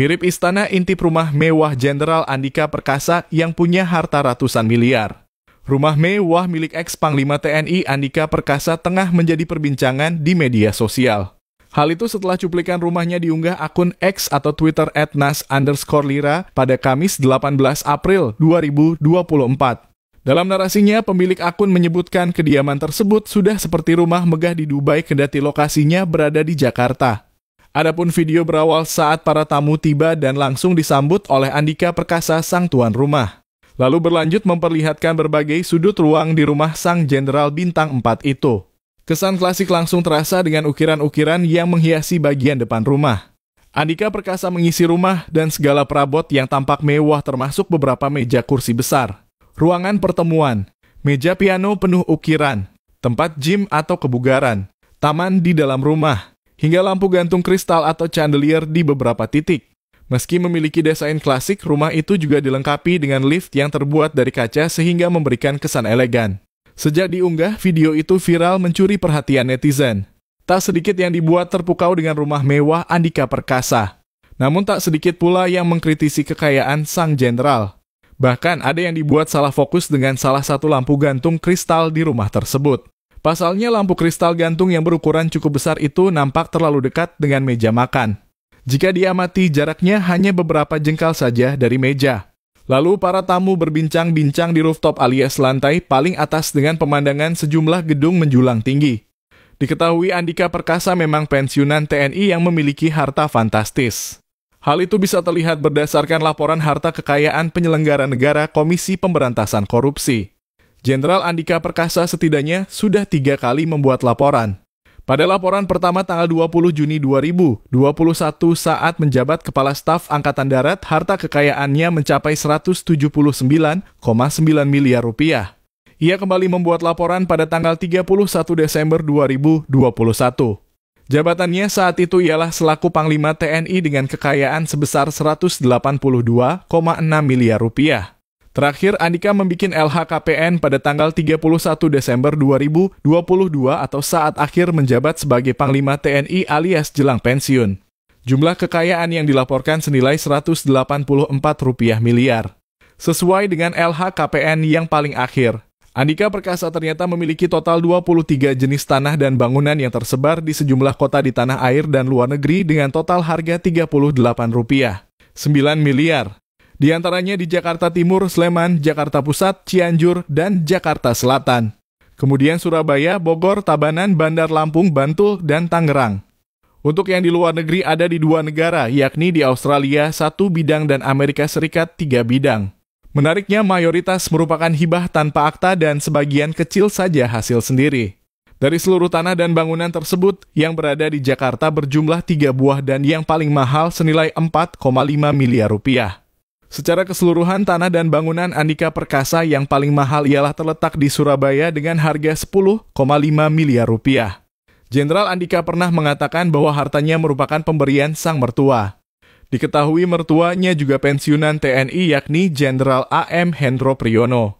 Mirip istana inti rumah mewah Jenderal Andika Perkasa yang punya harta ratusan miliar. Rumah mewah milik ex-Panglima TNI Andika Perkasa tengah menjadi perbincangan di media sosial. Hal itu setelah cuplikan rumahnya diunggah akun X atau Twitter Etnas underscore lira pada Kamis 18 April 2024. Dalam narasinya, pemilik akun menyebutkan kediaman tersebut sudah seperti rumah megah di Dubai kendati lokasinya berada di Jakarta. Adapun video berawal saat para tamu tiba dan langsung disambut oleh Andika Perkasa sang tuan rumah. Lalu berlanjut memperlihatkan berbagai sudut ruang di rumah sang jenderal bintang 4 itu. Kesan klasik langsung terasa dengan ukiran-ukiran yang menghiasi bagian depan rumah. Andika Perkasa mengisi rumah dan segala perabot yang tampak mewah termasuk beberapa meja kursi besar. Ruangan pertemuan, meja piano penuh ukiran, tempat gym atau kebugaran, taman di dalam rumah, hingga lampu gantung kristal atau chandelier di beberapa titik. Meski memiliki desain klasik, rumah itu juga dilengkapi dengan lift yang terbuat dari kaca sehingga memberikan kesan elegan. Sejak diunggah, video itu viral mencuri perhatian netizen. Tak sedikit yang dibuat terpukau dengan rumah mewah Andika Perkasa. Namun tak sedikit pula yang mengkritisi kekayaan sang jenderal. Bahkan ada yang dibuat salah fokus dengan salah satu lampu gantung kristal di rumah tersebut. Pasalnya lampu kristal gantung yang berukuran cukup besar itu nampak terlalu dekat dengan meja makan. Jika diamati jaraknya hanya beberapa jengkal saja dari meja. Lalu para tamu berbincang-bincang di rooftop alias lantai paling atas dengan pemandangan sejumlah gedung menjulang tinggi. Diketahui Andika Perkasa memang pensiunan TNI yang memiliki harta fantastis. Hal itu bisa terlihat berdasarkan laporan harta kekayaan penyelenggara negara Komisi Pemberantasan Korupsi. Jenderal Andika Perkasa setidaknya sudah tiga kali membuat laporan. Pada laporan pertama tanggal 20 Juni 2021 saat menjabat Kepala Staf Angkatan Darat, harta kekayaannya mencapai 179,9 miliar rupiah. Ia kembali membuat laporan pada tanggal 31 Desember 2021. Jabatannya saat itu ialah selaku Panglima TNI dengan kekayaan sebesar 182,6 miliar rupiah. Terakhir, Andika membuat LHKPN pada tanggal 31 Desember 2022 atau saat akhir menjabat sebagai Panglima TNI alias jelang pensiun. Jumlah kekayaan yang dilaporkan senilai Rp184 miliar. Sesuai dengan LHKPN yang paling akhir, Andika Perkasa ternyata memiliki total 23 jenis tanah dan bangunan yang tersebar di sejumlah kota di tanah air dan luar negeri dengan total harga Rp38 9 miliar. Di antaranya di Jakarta Timur, Sleman, Jakarta Pusat, Cianjur, dan Jakarta Selatan. Kemudian Surabaya, Bogor, Tabanan, Bandar Lampung, Bantul, dan Tangerang. Untuk yang di luar negeri ada di dua negara, yakni di Australia satu bidang dan Amerika Serikat tiga bidang. Menariknya, mayoritas merupakan hibah tanpa akta dan sebagian kecil saja hasil sendiri. Dari seluruh tanah dan bangunan tersebut, yang berada di Jakarta berjumlah tiga buah dan yang paling mahal senilai 4,5 miliar rupiah. Secara keseluruhan, tanah dan bangunan Andika Perkasa yang paling mahal ialah terletak di Surabaya dengan harga 10,5 miliar rupiah. Jenderal Andika pernah mengatakan bahwa hartanya merupakan pemberian sang mertua. Diketahui mertuanya juga pensiunan TNI yakni Jenderal AM Hendro Priyono.